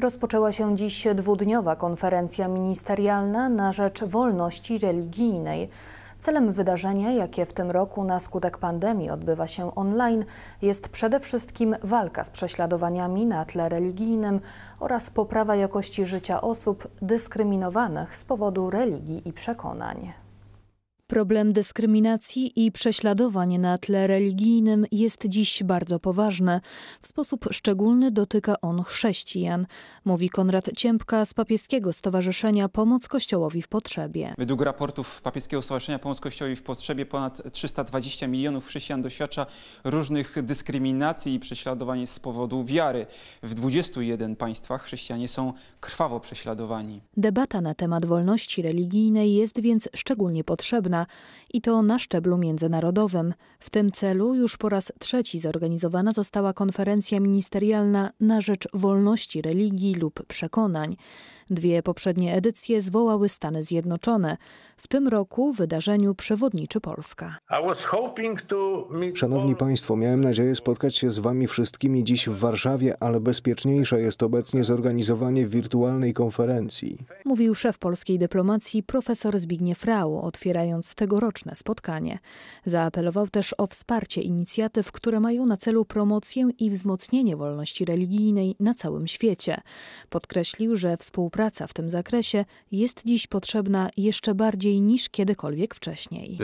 Rozpoczęła się dziś dwudniowa konferencja ministerialna na rzecz wolności religijnej. Celem wydarzenia, jakie w tym roku na skutek pandemii odbywa się online, jest przede wszystkim walka z prześladowaniami na tle religijnym oraz poprawa jakości życia osób dyskryminowanych z powodu religii i przekonań. Problem dyskryminacji i prześladowań na tle religijnym jest dziś bardzo poważny. W sposób szczególny dotyka on chrześcijan, mówi Konrad Ciempka z Papieskiego Stowarzyszenia Pomoc Kościołowi w Potrzebie. Według raportów Papieskiego Stowarzyszenia Pomoc Kościołowi w Potrzebie ponad 320 milionów chrześcijan doświadcza różnych dyskryminacji i prześladowań z powodu wiary. W 21 państwach chrześcijanie są krwawo prześladowani. Debata na temat wolności religijnej jest więc szczególnie potrzebna i to na szczeblu międzynarodowym. W tym celu już po raz trzeci zorganizowana została konferencja ministerialna na rzecz wolności religii lub przekonań. Dwie poprzednie edycje zwołały Stany Zjednoczone. W tym roku wydarzeniu przewodniczy Polska. Szanowni Państwo, miałem nadzieję spotkać się z Wami wszystkimi dziś w Warszawie, ale bezpieczniejsze jest obecnie zorganizowanie wirtualnej konferencji. Mówił szef polskiej dyplomacji profesor Zbigniew Rau, otwierając tegoroczne spotkanie. Zaapelował też o wsparcie inicjatyw, które mają na celu promocję i wzmocnienie wolności religijnej na całym świecie. Podkreślił, że współpraca w tym zakresie jest dziś potrzebna jeszcze bardziej niż kiedykolwiek wcześniej.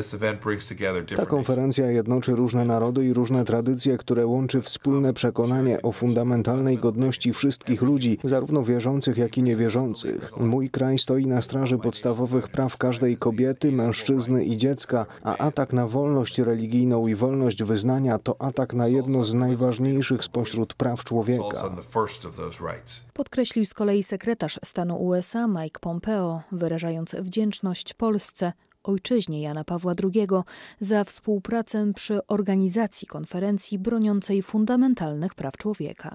Ta konferencja jednoczy różne narody i różne tradycje, które łączy wspólne przekonanie o fundamentalnej godności wszystkich ludzi, zarówno wierzących, jak i niewierzących. Mój kraj stoi na straży podstawowych praw każdej kobiety, mężczyzny, mężczyzny i dziecka, a atak na wolność religijną i wolność wyznania to atak na jedno z najważniejszych spośród praw człowieka. Podkreślił z kolei sekretarz stanu USA Mike Pompeo, wyrażając wdzięczność Polsce ojczyźnie Jana Pawła II za współpracę przy organizacji konferencji broniącej fundamentalnych praw człowieka.